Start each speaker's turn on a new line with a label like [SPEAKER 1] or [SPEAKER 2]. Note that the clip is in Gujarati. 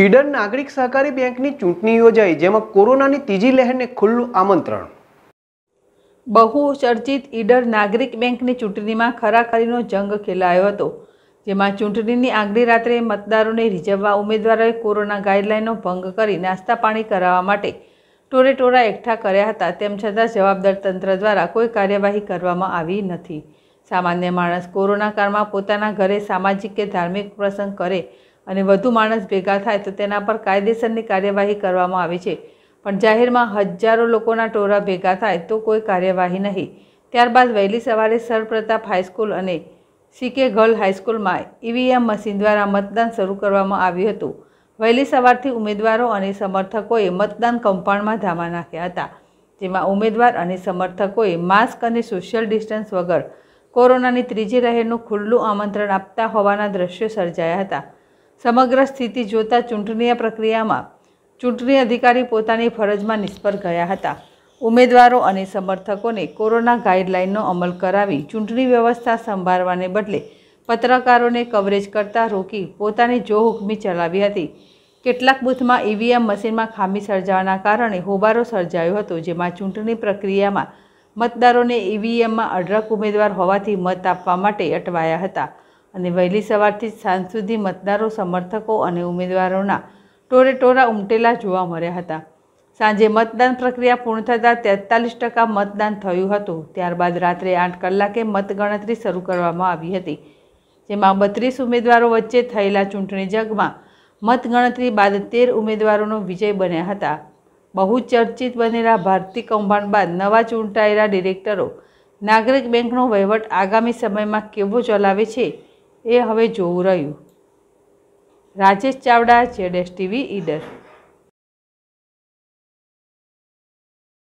[SPEAKER 1] ઈડન નાગરિક સહકારી બેંકની ચૂંટણી યોજાઈ જેમાં કોરોનાની ત્રીજી લહેરને ખુલ્લું આમંત્રણ બહુ ચર્ચિત ઈડર નાગરિક બેંકની ચૂંટણીમાં ખરાખરીનો જંગ ખેલાયો હતો જેમાં ચૂંટણીની આગલી રાત્રે મતદારોને રીઝવવા ઉમેદવારોએ કોરોના ગાઈડલાઈનનો ભંગ કરી નાસ્તા પાણી કરાવવા માટે ટોરેટોરા એકઠા કર્યા હતા તેમ છતાં જવાબદાર તંત્ર દ્વારા કોઈ કાર્યવાહી કરવામાં આવી નથી સામાન્ય માણસ કોરોના કાળમાં પોતાના ઘરે સામાજિક કે ધાર્મિક પ્રસંગ કરે અને વધુ માણસ ભેગા થાય તો તેના પર કાયદેસરની કાર્યવાહી કરવામાં આવે છે પણ જાહેરમાં હજારો લોકોના ટોળા ભેગા થાય તો કોઈ કાર્યવાહી નહીં ત્યારબાદ વહેલી સવારે સરપ્રતાપ હાઈસ્કૂલ અને સીકે ગર્લ હાઈસ્કૂલમાં ઈવીએમ મશીન દ્વારા મતદાન શરૂ કરવામાં આવ્યું હતું વહેલી સવારથી ઉમેદવારો અને સમર્થકોએ મતદાન કમ્પાઉન્ડમાં ધામા નાખ્યા હતા જેમાં ઉમેદવાર અને સમર્થકોએ માસ્ક અને સોશિયલ ડિસ્ટન્સ વગર કોરોનાની ત્રીજી લહેરનું ખુલ્લું આમંત્રણ આપતા હોવાના દ્રશ્યો સર્જાયા હતા સમગ્ર સ્થિતિ જોતાં ચૂંટણી પ્રક્રિયામાં ચૂંટણી અધિકારી પોતાની ફરજમાં નિષ્ફળ ગયા હતા ઉમેદવારો અને સમર્થકોને કોરોના ગાઈડલાઇનનો અમલ કરાવી ચૂંટણી વ્યવસ્થા સંભાળવાને બદલે પત્રકારોને કવરેજ કરતાં રોકી પોતાની જોહુકમી ચલાવી હતી કેટલાક બૂથમાં ઈવીએમ મશીનમાં ખામી સર્જાવાના કારણે હોબારો સર્જાયો હતો જેમાં ચૂંટણી પ્રક્રિયામાં મતદારોને ઈવીએમમાં અઢળક ઉમેદવાર હોવાથી મત આપવા માટે અટવાયા હતા અને વહેલી સવારથી જ સાંજ સુધી મતદારો સમર્થકો અને ઉમેદવારોના ટોરેટોરા ઉમટેલા જોવા મળ્યા હતા સાંજે મતદાન પ્રક્રિયા પૂર્ણ થતાં તેતાલીસ ટકા મતદાન થયું હતું ત્યારબાદ રાત્રે આઠ કલાકે મતગણતરી શરૂ કરવામાં આવી હતી જેમાં બત્રીસ ઉમેદવારો વચ્ચે થયેલા ચૂંટણી જગમાં મતગણતરી બાદ તેર ઉમેદવારોનો વિજય બન્યા હતા બહુ ચર્ચિત બનેલા ભારતી કૌભાંડ બાદ નવા ચૂંટાયેલા ડિરેક્ટરો નાગરિક બેંકનો વહીવટ આગામી સમયમાં કેવો ચલાવે છે એ હવે જોવું રહ્યું રાજેશ ચાવડા જેડેશ ટીવી ઈડર